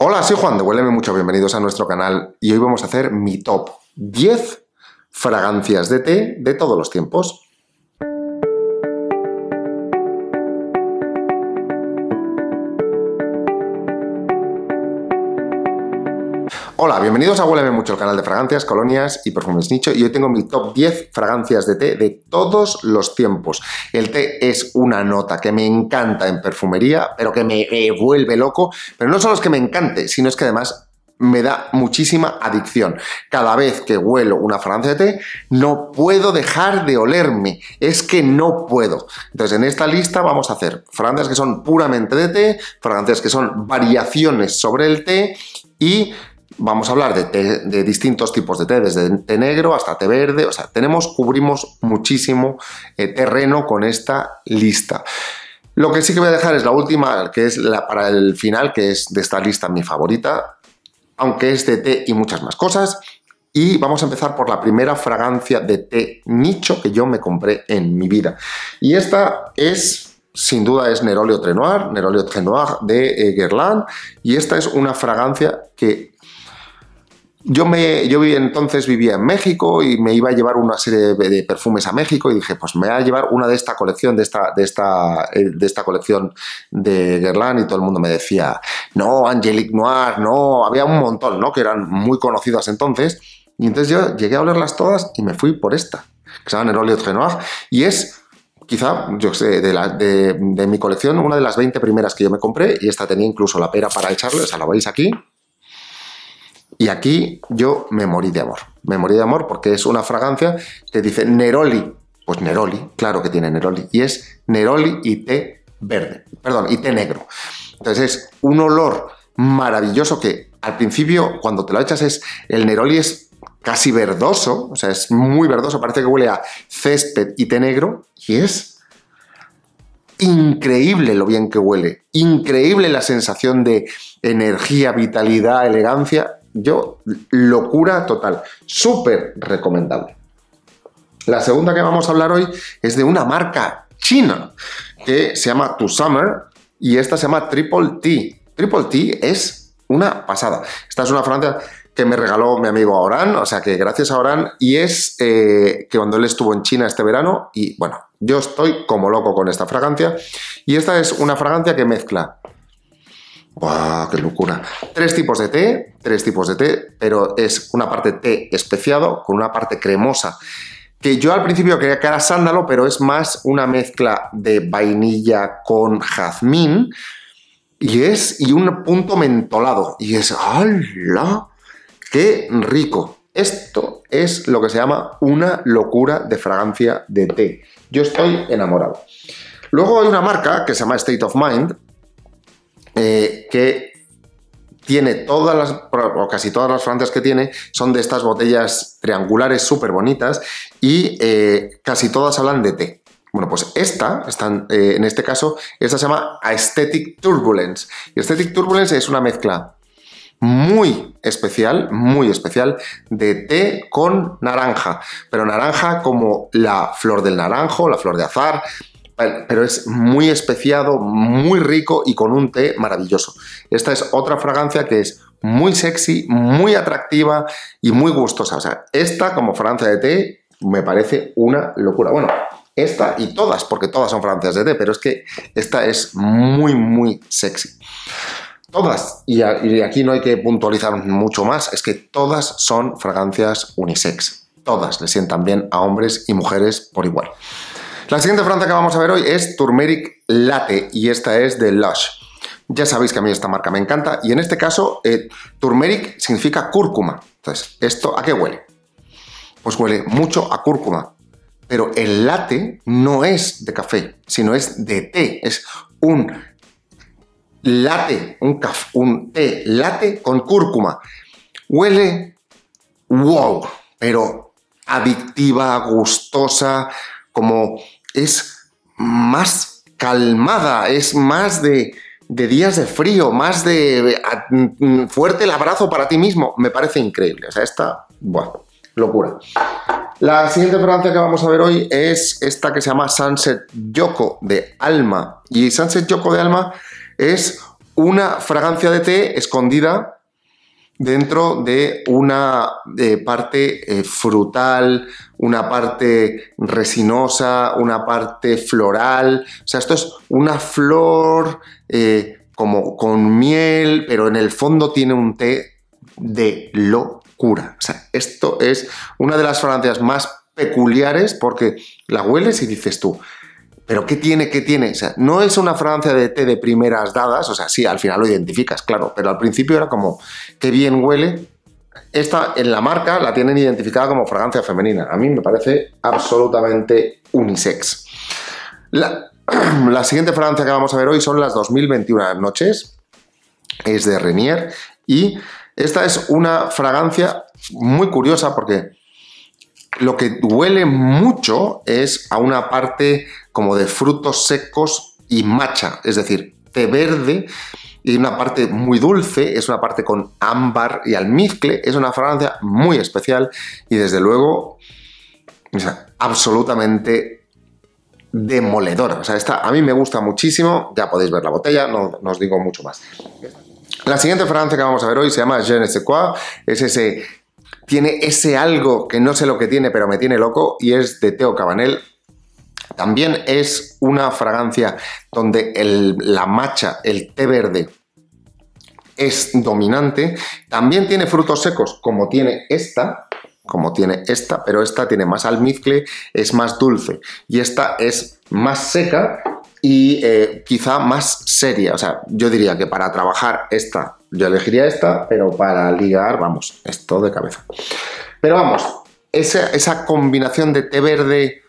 Hola, soy Juan de Huéleme Mucho, bienvenidos a nuestro canal y hoy vamos a hacer mi top 10 fragancias de té de todos los tiempos. Hola, bienvenidos a Huéleme Mucho, el canal de fragancias, colonias y perfumes nicho. Y hoy tengo mi top 10 fragancias de té de todos los tiempos. El té es una nota que me encanta en perfumería, pero que me, vuelve loco. Pero no solo es que me encante, sino es que además me da muchísima adicción. Cada vez que huelo una fragancia de té, no puedo dejar de olerme. Es que no puedo. Entonces, en esta lista vamos a hacer fragancias que son puramente de té, fragancias que son variaciones sobre el té y vamos a hablar de, distintos tipos de té, desde té negro hasta té verde, o sea, tenemos, cubrimos muchísimo eh, terreno con esta lista. Lo que sí que voy a dejar es la última, que es la para el final, que es de esta lista mi favorita, aunque es de té y muchas más cosas. Y vamos a empezar por la primera fragancia de té nicho que yo me compré en mi vida. Y esta es sin duda es Nerolio Trenoir, Nerolio Trenoir de eh, Guerlain, y esta es una fragancia que yo, me, yo entonces vivía en México y me iba a llevar una serie de, perfumes a México y dije, pues me voy a llevar una de esta colección, de esta, de esta, eh, de esta colección de Guerlain y todo el mundo me decía, no, Angelique Noir, no, había un montón, ¿no? Que eran muy conocidas entonces. Y entonces yo llegué a olerlas todas y me fui por esta, que se llama Neroliot Genoa y es quizá, yo sé, de, de, de, mi colección, una de las 20 primeras que yo me compré, y esta tenía incluso la pera para echarle, o sea, la veis aquí, y aquí yo me morí de amor. Me morí de amor porque es una fragancia que dice Neroli. Pues Neroli, claro que tiene Neroli. Y es Neroli y té verde. Perdón, y té negro. Entonces es un olor maravilloso que al principio cuando te lo echas es el Neroli es casi verdoso, o sea, es muy verdoso, parece que huele a césped y té negro y es increíble lo bien que huele, increíble la sensación de energía, vitalidad, elegancia yo, locura total, súper recomendable. La segunda que vamos a hablar hoy es de una marca china que se llama To Summer y esta se llama Triple T. Triple T es una pasada. Esta es una fragancia que me regaló mi amigo Oran, o sea que gracias a Oran, y es eh, que cuando él estuvo en China este verano, y bueno, yo estoy como loco con esta fragancia, y esta es una fragancia que mezcla qué locura! Tres tipos de té, tres tipos de té, pero es una parte té especiado con una parte cremosa. Que yo al principio quería que era sándalo, pero es más una mezcla de vainilla con jazmín y es y un punto mentolado. Y es ¡hala! ¡Qué rico! Esto es lo que se llama una locura de fragancia de té. Yo estoy enamorado. Luego hay una marca que se llama State of Mind, eh, que tiene todas las, o casi todas las plantas que tiene, son de estas botellas triangulares súper bonitas y eh, casi todas hablan de té. Bueno, pues esta, eh, en este caso, esta se llama Aesthetic Turbulence. Y Aesthetic Turbulence es una mezcla muy especial, muy especial, de té con naranja. Pero naranja como la flor del naranjo, la flor de azar, pero es muy especiado, muy rico y con un té maravilloso. Esta es otra fragancia que es muy sexy, muy atractiva y muy gustosa. O sea, esta como fragancia de té me parece una locura. Bueno, esta y todas, porque todas son fragancias de té, pero es que esta es muy, muy sexy. Todas, y, y aquí no hay que puntualizar mucho más, es que todas son fragancias unisex. Todas le sientan bien a hombres y mujeres por igual. La siguiente planta que vamos a ver hoy es Turmeric Latte y esta es de Lush. Ya sabéis que a mí esta marca me encanta y en este caso eh, Turmeric significa cúrcuma. Entonces, ¿esto a qué huele? Pues huele mucho a cúrcuma. Pero el latte no es de café, sino es de té. Es un latte, un, un té latte con cúrcuma. Huele wow, pero adictiva, gustosa, como es más calmada, es más de, días de frío, más de mm, mm, fuerte el abrazo para ti mismo. Me parece increíble. O sea, esta, bueno, locura. La siguiente fragancia que vamos a ver hoy es esta que se llama Sunset Yoko de Alma. Y Sunset Yoko de Alma es una fragancia de té escondida dentro de una eh, parte eh, frutal, una parte resinosa, una parte floral. O sea, esto es una flor eh, como con miel, pero en el fondo tiene un té de locura. O sea, esto es una de las fragancias más peculiares porque la hueles y dices tú, pero ¿qué tiene? ¿Qué tiene? O sea, no es una fragancia de té de primeras dadas, o sea, sí, al final lo identificas, claro, pero al principio era como, qué bien huele. Esta en la marca la tienen identificada como fragancia femenina. A mí me parece absolutamente unisex. La, la siguiente fragancia que vamos a ver hoy son las 2021 noches. Es de Renier y esta es una fragancia muy curiosa porque lo que huele mucho es a una parte como de frutos secos y macha, es decir, té verde y una parte muy dulce, es una parte con ámbar y almizcle, es una fragancia muy especial y desde luego absolutamente demoledora. O sea, esta a mí me gusta muchísimo, ya podéis ver la botella, no, os digo mucho más. La siguiente fragancia que vamos a ver hoy se llama Je ne es ese tiene ese algo que no sé lo que tiene, pero me tiene loco, y es de Teo Cabanel, también es una fragancia donde la macha, el té verde, es dominante. También tiene frutos secos, como tiene esta, como tiene esta, pero esta tiene más almizcle, es más dulce. Y esta es más seca y eh, quizá más seria. O sea, yo diría que para trabajar esta, yo elegiría esta, pero para ligar, vamos, esto de cabeza. Pero vamos, esa combinación de té verde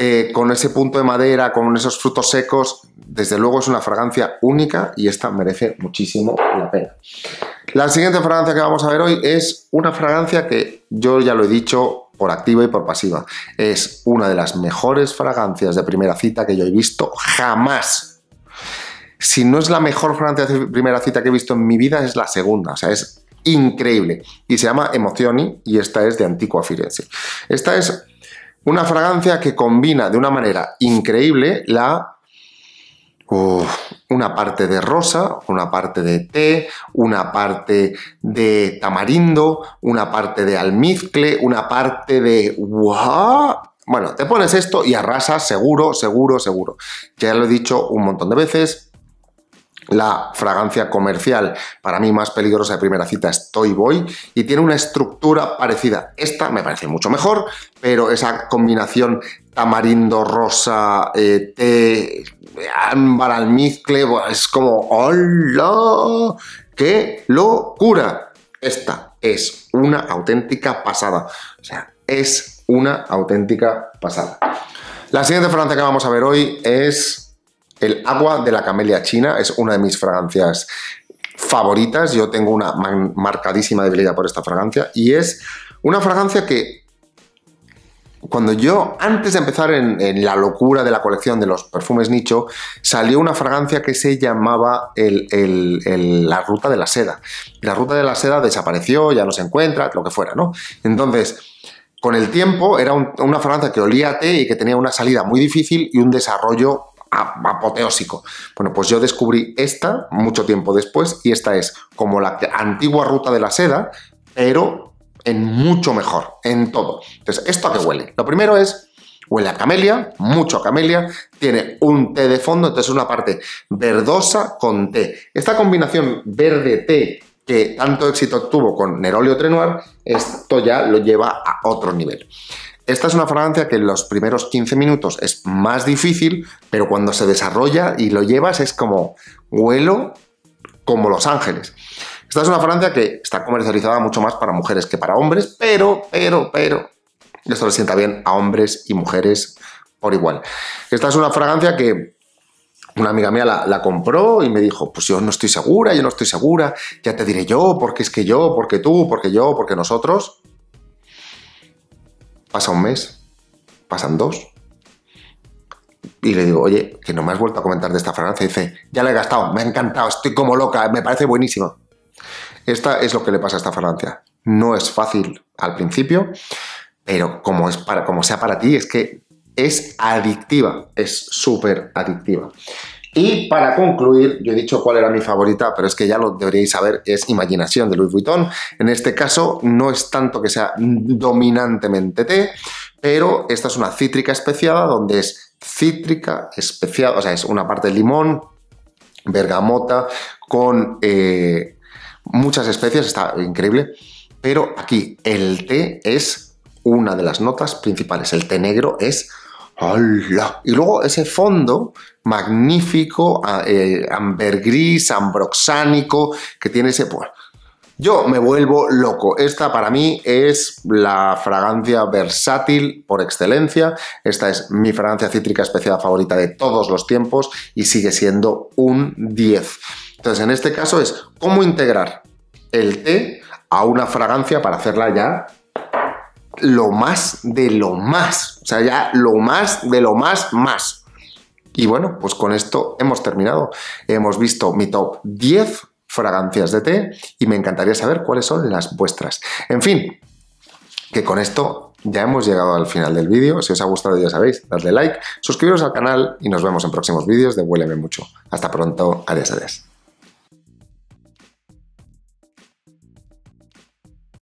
eh, con ese punto de madera, con esos frutos secos, desde luego es una fragancia única y esta merece muchísimo la pena. La siguiente fragancia que vamos a ver hoy es una fragancia que yo ya lo he dicho por activa y por pasiva. Es una de las mejores fragancias de primera cita que yo he visto jamás. Si no es la mejor fragancia de primera cita que he visto en mi vida, es la segunda. O sea, es increíble. Y se llama Emocioni y esta es de Antigua Firenze. Esta es una fragancia que combina de una manera increíble la una parte de rosa, una parte de té, una parte de tamarindo, una parte de almizcle, una parte de... ¡Wow! Bueno, te pones esto y arrasas seguro, seguro, seguro. Ya lo he dicho un montón de veces, la fragancia comercial, para mí más peligrosa de primera cita es Toy Boy y tiene una estructura parecida. Esta me parece mucho mejor, pero esa combinación tamarindo rosa, eh, té, ámbar almizcle, es como ¡Hola! ¡Qué locura! Esta es una auténtica pasada. O sea, es una auténtica pasada. La siguiente fragancia que vamos a ver hoy es el agua de la camelia china es una de mis fragancias favoritas. Yo tengo una marcadísima debilidad por esta fragancia y es una fragancia que cuando yo, antes de empezar en, la locura de la colección de los perfumes nicho, salió una fragancia que se llamaba la ruta de la seda. La ruta de la seda desapareció, ya no se encuentra, lo que fuera, ¿no? Entonces, con el tiempo era una fragancia que olía a té y que tenía una salida muy difícil y un desarrollo apoteósico. Bueno, pues yo descubrí esta mucho tiempo después y esta es como la antigua ruta de la seda, pero en mucho mejor, en todo. Entonces, ¿esto a qué huele? Lo primero es huele a camelia, mucho a camelia, tiene un té de fondo, entonces es una parte verdosa con té. Esta combinación verde-té que tanto éxito tuvo con Nerolio Trenoir, esto ya lo lleva a otro nivel. Esta es una fragancia que en los primeros 15 minutos es más difícil, pero cuando se desarrolla y lo llevas es como huelo como Los Ángeles. Esta es una fragancia que está comercializada mucho más para mujeres que para hombres, pero, pero, pero, esto le sienta bien a hombres y mujeres por igual. Esta es una fragancia que una amiga mía la, la, compró y me dijo, pues yo no estoy segura, yo no estoy segura, ya te diré yo, porque es que yo, porque tú, porque yo, porque nosotros. Pasa un mes, pasan dos, y le digo, oye, que no me has vuelto a comentar de esta fragancia. Y dice, ya la he gastado, me ha encantado, estoy como loca, me parece buenísima. Esta es lo que le pasa a esta fragancia. No es fácil al principio, pero como, es para, como sea para ti, es que es adictiva, es súper adictiva. Y para concluir, yo he dicho cuál era mi favorita, pero es que ya lo deberíais saber, es Imaginación de Louis Vuitton. En este caso no es tanto que sea dominantemente té, pero esta es una cítrica especiada donde es cítrica especiada, o sea, es una parte de limón, bergamota, con eh, muchas especias, está increíble. Pero aquí el té es una de las notas principales. El té negro es ¡Hala! Y luego ese fondo magnífico, eh, ambergris, ambroxánico, que tiene ese... Pues, yo me vuelvo loco. Esta para mí es la fragancia versátil por excelencia. Esta es mi fragancia cítrica especial favorita de todos los tiempos y sigue siendo un 10. Entonces, en este caso es cómo integrar el té a una fragancia para hacerla ya lo más de lo más. O sea, ya lo más de lo más más. Y bueno, pues con esto hemos terminado. Hemos visto mi top 10 fragancias de té y me encantaría saber cuáles son las vuestras. En fin, que con esto ya hemos llegado al final del vídeo. Si os ha gustado ya sabéis, dadle like, suscribiros al canal y nos vemos en próximos vídeos de Mucho. Hasta pronto, adiós, adiós.